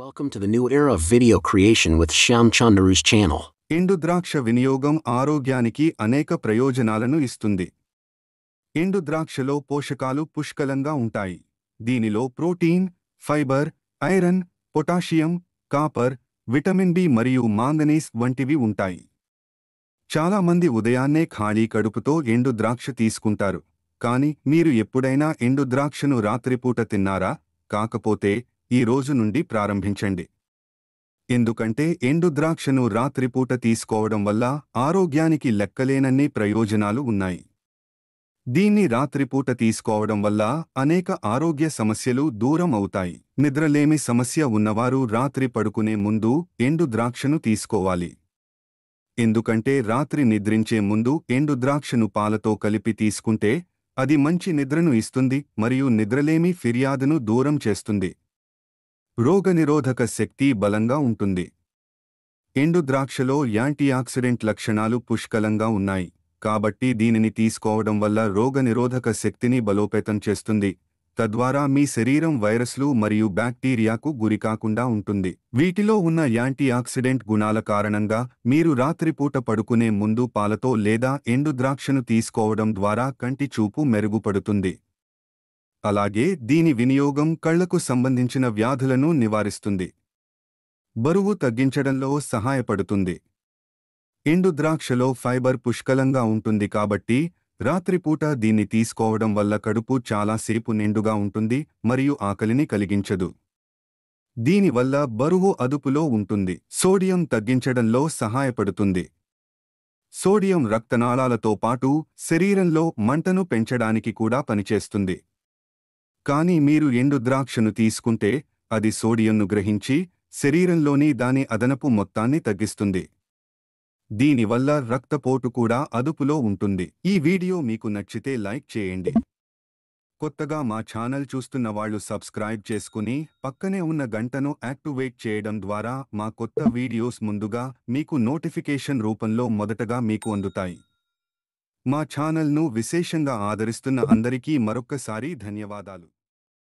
Welcome to the new era of video creation with Shyam Chandaru's channel. ఎండు వినియోగం ఆరోగ్యానికి అనేక ప్రయోజనాలను ఇస్తుంది ఎండుద్రాక్షలో పోషకాలు పుష్కలంగా ఉంటాయి దీనిలో protein fibre iron potassium copper vitamin B మరియు మాంగనీస్ వంటివి ఉంటాయి చాలామంది ఉదయాన్నే ఖాళీ కడుపుతో ఎండుద్రాక్ష తీసుకుంటారు కానీ మీరు ఎప్పుడైనా ఎండుద్రాక్షను రాత్రిపూట తిన్నారా కాకపోతే ఈ రోజు నుండి ప్రారంభించండి ఎందుకంటే ఎండు ద్రాక్షను రాత్రిపూట తీసుకోవడం వల్ల ఆరోగ్యానికి లెక్కలేనన్ని ప్రయోజనాలు ఉన్నాయి దీన్ని రాత్రిపూట తీసుకోవడం వల్ల అనేక ఆరోగ్య సమస్యలు దూరం అవుతాయి నిద్రలేమి సమస్య ఉన్నవారు రాత్రి పడుకునే ముందు ఎండు ద్రాక్షను తీసుకోవాలి ఎందుకంటే రాత్రి నిద్రించే ముందు ఎండు ద్రాక్షను పాలతో కలిపి తీసుకుంటే అది మంచి నిద్రను ఇస్తుంది మరియు నిద్రలేమి ఫిర్యాదును దూరం చేస్తుంది రోగనిరోధక శక్తి బలంగా ఉంటుంది ఎండు ద్రాక్షలో యాంటీ ఆక్సిడెంట్ లక్షణాలు పుష్కలంగా ఉన్నాయి కాబట్టి దీనిని తీసుకోవడం వల్ల రోగనిరోధక శక్తిని బలోపేతం చేస్తుంది తద్వారా మీ శరీరం వైరస్లు మరియు బ్యాక్టీరియాకు గురికాకుండా ఉంటుంది వీటిలో ఉన్న యాంటీ ఆక్సిడెంట్ గుణాల కారణంగా మీరు రాత్రిపూట పడుకునే ముందు పాలతో లేదా ఎండు ద్రాక్షను తీసుకోవడం ద్వారా కంటి చూపు మెరుగుపడుతుంది అలాగే దీని వినియోగం కళ్లకు సంబంధించిన వ్యాధులను నివారిస్తుంది బరువు తగ్గించడంలో సహాయపడుతుంది ఎండు ద్రాక్షలో ఫైబర్ పుష్కలంగా ఉంటుంది కాబట్టి రాత్రిపూట దీన్ని తీసుకోవడం వల్ల కడుపు చాలాసేపు నిండుగా ఉంటుంది మరియు ఆకలిని కలిగించదు దీనివల్ల బరువు అదుపులో ఉంటుంది సోడియం తగ్గించడంలో సహాయపడుతుంది సోడియం రక్తనాళాలతో పాటు శరీరంలో మంటను పెంచడానికి కూడా పనిచేస్తుంది కానీ మీరు ఎండు ద్రాక్షను తీసుకుంటే అది సోడియంను గ్రహించి శరీరంలోని దాని అదనపు మొత్తాన్ని తగ్గిస్తుంది దీనివల్ల రక్తపోటు కూడా అదుపులో ఉంటుంది ఈ వీడియో మీకు నచ్చితే లైక్ చేయండి కొత్తగా మా ఛానల్ చూస్తున్న వాళ్ళు సబ్స్క్రైబ్ చేసుకుని పక్కనే ఉన్న గంటను యాక్టివేట్ చేయడం ద్వారా మా కొత్త వీడియోస్ ముందుగా మీకు నోటిఫికేషన్ రూపంలో మొదటగా మీకు అందుతాయి మా ఛానల్ను విశేషంగా ఆదరిస్తున్న అందరికీ మరొక్కసారి ధన్యవాదాలు